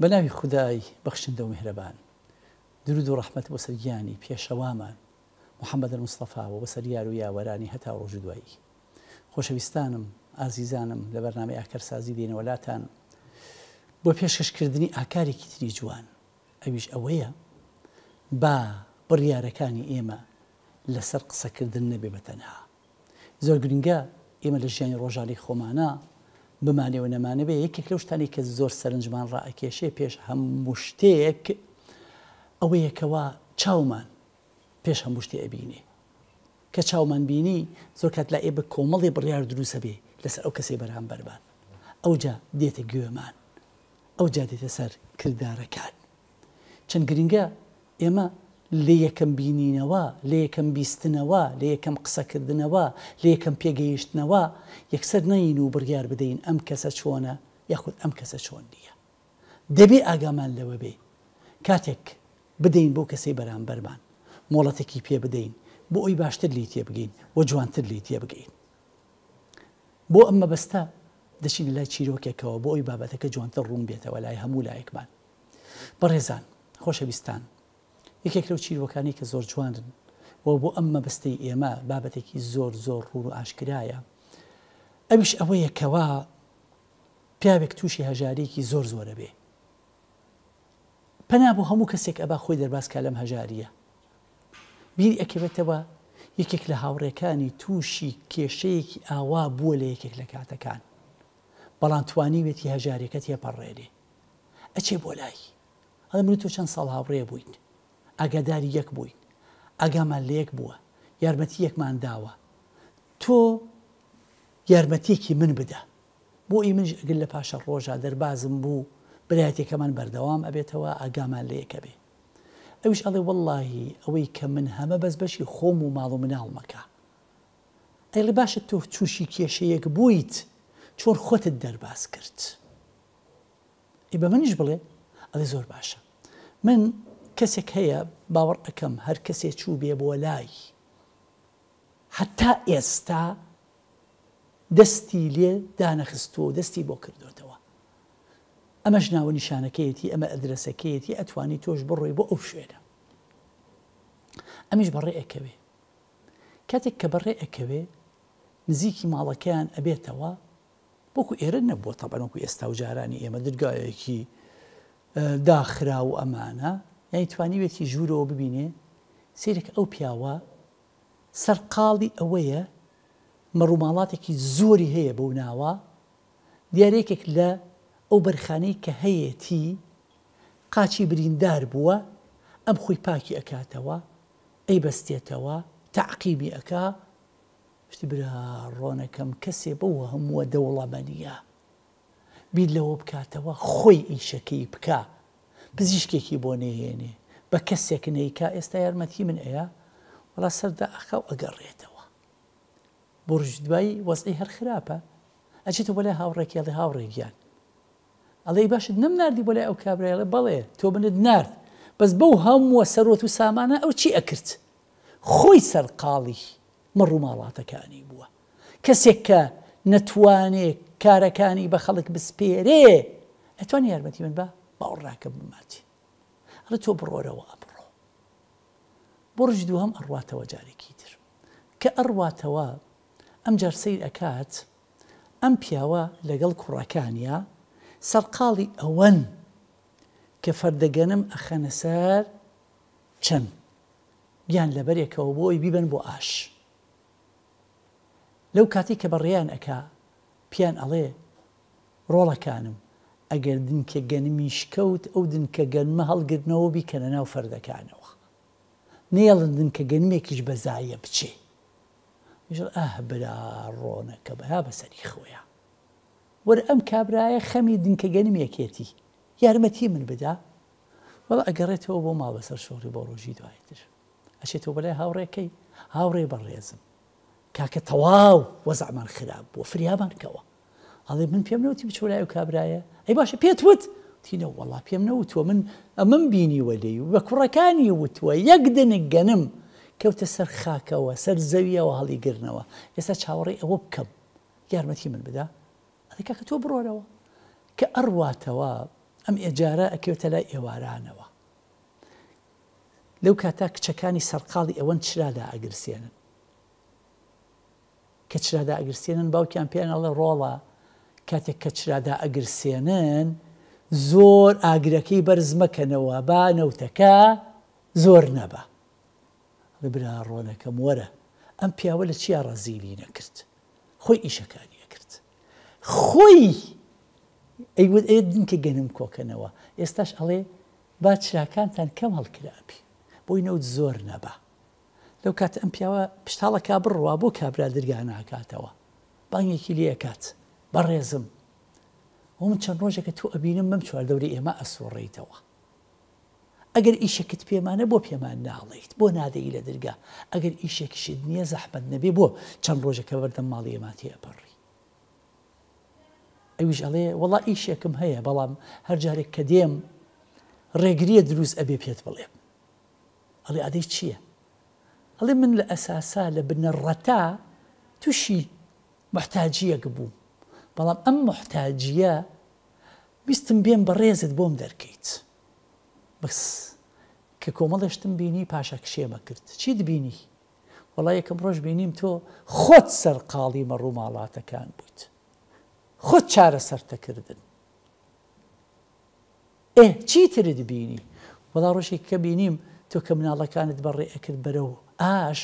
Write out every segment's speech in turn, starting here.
بەناوی خدای بەخشندە و میهرەبان درود و ڕحمەت بۆ سەرگیانی پێشەوامان محەممەد مستەفا و بەسەریار و یاوەرانی هەتا ڕۆژ دوایی خۆشەویستانم ئازیزانم لە بەرنامە ئاکەرسازی دێنەوەلاتان بۆ پێشکەشکردنی ئاکارێکی تری جوان ئەویش ئەوەیە با بڕیارەکانی ئێمە لەسەر قسەکردن نەبێ بەتەنها زۆر گرنگە ئێمە لە ژیانی ڕۆژانی خۆمانە بمانەوە نەمانە بێ یەکێک لەو شتانی کە زۆر سەرنجمان ڕائکێشێ پێش هەموو شتێک ئەوەیەکەوە چاومان پێش هەموو شتی ئەبینێ کە چاومان بینی زۆر کات لا ئێبە کۆمەڵی بڕیار دروسە بێ لەسەر ئەو کەسی بەرهام بەربان ئەوجا دێتە گوێمان ئەو جا دێتە سەر کردارەکان چەند گرنگە ئێمە لێ یەکەم بینینەوە لێ یەکەم بیستنەوە لێ یەکەم قسەکردنەوە لێ یەکەم پێگەیشتنەوە یەکسەر نین و بڕیار بدەین ئەم کەسە چۆنە یاخود ئەم کەسە چۆن نییە دەبێ ئاگامان لەوە بێ کاتێک بدەین بۆ کەسەی بەرامبەرمان مۆڵەتێکی پێ بدەین بۆ ئەوی باشتر لی تێ بگەین وە جوانتر لی تێ بگەین بۆ ئەمە بەستا دەچین لای چیرۆکێکەوە بۆ ئەوی بابەتەکە جوانتە ڕوون بێتەوە لای هەموو لایەکمان بەڕێزان خۆشەویستان یەکێک لەو چیرۆکانی کە زۆر جوانن بۆ بۆ ئەممە بەستەی ئێمە بابەتێکی زۆر زۆر ڕوور و ئاشکرایە ئەویش ئەوەیە کەوا پیاوێک تووشی هەژارێکی زۆر زۆرە بێ پەنا بۆ هەموو کەسێک ئەبا خۆی دەرباسکە لەم هەژاریە بیری ئەکەوێتەوە یەکێک لە هاوڕێکانی تووشی کێشەیەکی ئاوا بووە لە یەکێک لە کاتەکان بەڵام توانی وێتی هەژارەکەت هێپەڕێنێ ئەچێ بۆ لای ئەڵە من تۆ چەند ساڵ هاوڕێ بووین ئەگەداری یەک بووین ئەگەمان لە یەک بووە یارمەتی یەکمان داوە تۆ یارمەتێکی من بدە بۆ ئی منش ئەگەل لە پاشە ڕۆژە دەربازم بوو برایەتێکەمان بەردەوام ئەبێتەوە ئاگامان لە یەکە بێ ئەوش ئەڵێ واللهی ئەوەی کە من هەمە بەس بەشی خۆم و ماڵ و مناڵمەکە ئەیڵێ باشە تۆ چوشی کێشەیەک بوویت چۆن خۆتت دەرباز کرد ئی بە منیش بڵێ ئەڵێ زۆر باشە من کەسێک هەیە باوەڕ ئەەکەم هەر کەسێک چوو بێ بۆ لای حتا ئێستا دەستی لێ دانەخستووە دەستی بۆ کردوتەوە ئەمەش ناوە نیشانەکەیەتی ئەمە ئەدرسەکەیەتی ئەتوانی تۆش بڕۆی بۆ ئەو شوێنە ئەمیش بەڕێ ئەەکەوێ کاتێک کە بەڕێ ئەەکەوێ نزیکی ماڵەکەیان ئەبێتەوە بۆکو ئێرە نەبووە تەبەنکو ئێستا و جارانی ئێمە دەرگایەکی داخرا و ئەمانە یانی توانیوێتی ژوورەوە ببینێ سیرێک ئەو پیاوە سەرقاڵی ئەوەیە مەڕووماڵاتێکی زۆری هەیە بەو ناوە دیارێکێک لە ئەو بەرخانەی کە هەیەتی قاچی بریندار بووە ئەم خۆی پاکی ئەکاتەوە ئەی بەستێتەوە تعقیبی ئەک شتی برا ڕۆنەکەم کەسێ بەوە هەمووە دەوڵەمەنیە بید لەوە بکاتەوە خۆی ئیشەکەی بکە پزیشکێکی بۆ نەهێنێ بە کەسێک نیکا ئێستا یارمەتی من ئەیە وڵا سەردا ئەخاو ئەگەڕێتەوە بۆ ڕژدوایی وەزی هەر خراپە ئەچێتە بەلای هاوڕێکیاڵی هاوڕێگیان ئەڵێ باشت نەمناردی بۆلای ئەو کابراڵە بەڵێ تۆ بنت نرد بەس بەو هەمووە سەرۆت و سامانە ئەو چی ئەکرد خۆی سەرقاڵی مەڕوو ماڵاتەکانی بووە کەسێک کە نەتوانێت کارەکانی بە خەڵک بسپێرێ ئەتوان یارمەتی من بە راكب بماتی ئەڵە تۆ بڕۆرەوە ئەبڕۆ بڕژ دووەم ئەڕواتەوە جارێکی تر کە ئەڕواتەوە ئەم جار سیر أكات أم بياوا لقل كوراكانيا سرقالي ئەوەن کە فەردەگەنم ئەخەنە سەر چەند گیان لەبەرێکەوە بۆی بیبن بۆ ئاش لەو کاتی کە بەڕیان ئەکا پیان اگر دن دن که که گن میشکوت او گن محل گەنمی شکەوت ئەو دنکە فرده هەڵگرنەوە بیکەنە ناو دن که گن میکش بزایی بچه ژڵ اه برا رونه که ڕۆنەکە بەها بەسەری خۆیە وەرە خمی دن که گن میکیتی یارمتی من بدا اگر تو با ما بسر بەسەر تو بلای ڕۆژی دوایتر ئەشێتەوە بر ریزم که که تواو وزع من خراب و فریابان کەەوە ئەڵێ من پێم نەوتی بچۆلای و کابرایە ئەی باشە پێت وت والله وڵا پێم نەوتوە من بيني ولي وەلی كاني بە کوڕەکانی الجنم كيف تسر گەنم وسر زوية خاکەوە قرنوا زەویەوە هەڵیگرنەوە ئێستا چاوەڕێ ئەوە بکەم من بدا ئەڵێکە کە تۆ بڕۆنەوە کە ئەڕواتەوە ئەم ئێجارە ئەکەوتە لای ئێوارانەوە لەو کاتا کچەکانی سەرقاڵی ئەوەن چرادا ئەگرسێنن کە چرادا ئەگرسێنن باوکیان پێیان ئەڵە ڕۆڵە کاتێک کە چرادا ئەگرسێنن زۆر ئاگرەکەی بەرزمەکەنەوە با نەوتەکە زۆر نەبە لەبرا ڕۆنەکەم وەرە ئەم پیاوە لە چیا ڕەزیلی نەکرد خۆی ئیشەکانیە کرد خۆی ئەیوت ئێ دنکە گەنم کۆکەنەوە ئێستاش ئەڵێ با چراکانتان کەم هەڵکرابی بۆی نەوت زۆر نەبە لەو کات ئەم پیاوە پشتاڵەکە بڕوا بۆ کابرا دەرگان ناکاتەوە بانگێکی لێکات بەڕێزم و من چەند ڕۆژێکە تو ئەبینم مەم چوار دەوری ئێمە ئەسوڕیتەوە ئەگەر ئیشێکت پێمانە بۆ پێمان ناڵیت بۆ نادەی لە دەرگا ئەگەر ئیشێکشی نییە زەحمەت نەبێ بۆ چەند ڕۆژەکە بەردەم ماڵی ئێماتی ئەپەڕی ئەویش ئەڵێ وڵا ئیشێکم هەیە بەڵام هەر جارێک کە دێم ڕێگریە دروست ئەبێ پێت بڵێم ئەڵێ ئادەی چییە؟ ئەڵێ من لە ئەساسا لە بنەڕەتا تووشی محتاجیەک بووم بەڵام ئەم محتاجیە بیستم بێن بە ڕێزت بۆم دەرکەیت بەس کە کۆمەڵشتم بینی پاشە کشێمە کرد چی دبینی وڵای یەکەم ڕۆژ بینیم تۆ خۆت سەر قاڵی مە ڕووماڵاتەکان بوویت خۆت چارە سەرتەکردن ئێ چی ترت بینی وەڵا ڕۆژێک کە بینیم تۆ کە مناڵەکانت بەڕێ ئەکرد بەرەوە ئاش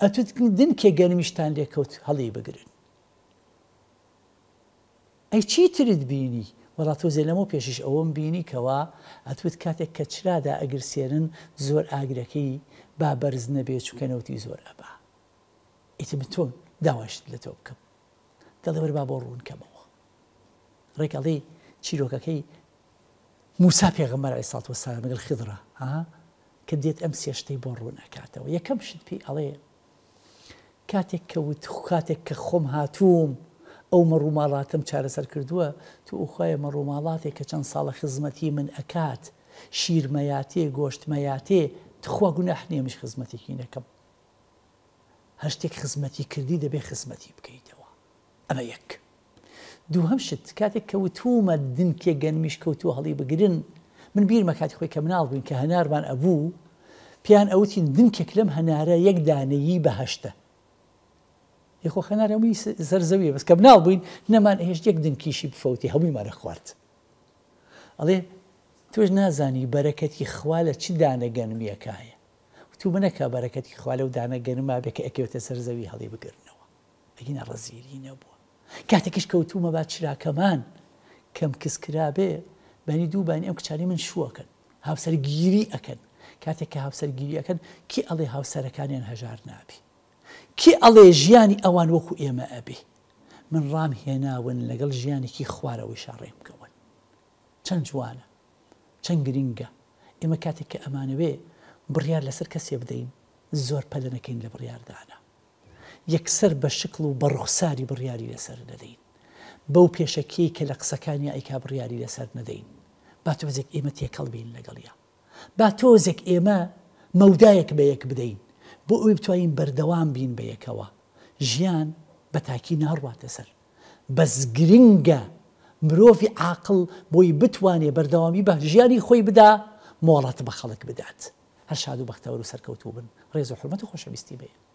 ئەتودن کێ گەنمیشتان لێکەوت هەڵی بگرن ئەی چی ترت بینی وڵات تۆزێ لەمە پێشش ئەوەم بینی کەوا ئەتوت کاتێک کە چرادا ئەگرسێنن زۆر ئاگرەکەی با بەرز نەبێ چووکەنەوتی زۆر ئەبا ئیتم تۆن داواشت لە تۆ بکەم دەڵەبەر با بۆ ڕوون کەمەوە ڕێکەڵی چیرۆکەکەی موسا پێغەمەر ئەی ساڵ وەسا مەگەل خدرا کە دێت ئەم سێشتەی بۆ ڕوون ئەکاتەوە یەکەم شت پێی ئەڵێ کاتێک کەوت کاتێک کە خۆم هاتووم ئەو مەڕووماڵاتم چارەسەر کردووە تو ئوخۆیە مەڕووماڵاتێک کە چەند ساڵە خزمەتی من ئەکات شیرمەیاتێ گۆشتمەیاتێ تخوا گونەحنێ مش خزمەتێکی نەکەم هە شتێک خزمەتی کردی دەبێ خزمەتی بکەیتەوە ئەمە یەک دووهم شت کاتێک کەوتومە دنکێ گەنمیش کەوتو هەڵی بگرن من بیرمە کاتی خۆی کە مناڵ بووین کە هەنارمان ئەبوو پیان ئەوتی دنکێک لەم هەنارە یەک دانەیی بەهشتە یخۆ خەنارەمی زەرزەویە بەس کە بناڵ بووین نەمان هێشتێک دنکیشی بفەوتی هەموویمانە خوارد. ئەڵێ توش نازانی بەرەکەتی خوا لە چی دانە گەنمیەکایە. تو منەکە بەرەکەتی خوا لەو دانە گەنما بێکە ئەکەوتە سەرزەوی هەڵی بگرنەوە. ئەگینە ڕزیری نەبووە. کاتێکش کەوتومە با چراکەمان کەم کەسکرا بێ بەنی دووبانی ئەم کچانی من شووەکەن هاوسەر گیری ئەەکەن کاتێک کە هاوسەر گیریەکەن کی ئەڵێ هاوسەرەکانیان هەژار نابی. کی ئەڵێ ژیانی ئەوان وەکو ئێمە ئەبێ من ڕام هێناون لەگەڵ ژیانێکی خوارەوەی شارڕێ بکەون چەند جوانە چەند گرینگە ئێمە کاتێک کە ئەمانەوێ بڕیار لەسەر کەسێ بدەین زۆر پەلەنەکەین لە بڕیاردانە یەکسەر بە شکل و بە ڕوخساری بڕیاری لەسەر دەدەین بەو پێشەکی کە لە قسەکانی ئەیکا بڕیاری لەسەر نەدەین با تۆزێک ئێمە تێکەڵ بین لەگەڵیا با تۆزێک ئێمە مەودایەک بە یەک بدەین بۆ ئەوی بتوانین بەردەوام بین بە یەکەوە ژیان بە تاکی ناڕواتە سەر بەس گرنگە مرۆڤی عاقل بۆی بتوانێ بەردەوامی بە ژیانی خۆی بدا مۆڵەت بە خەڵک بدات هەر شاد و بەختەوە و سەرکەوتوو بن ڕێز و حرمەت و خۆشەویستی بێت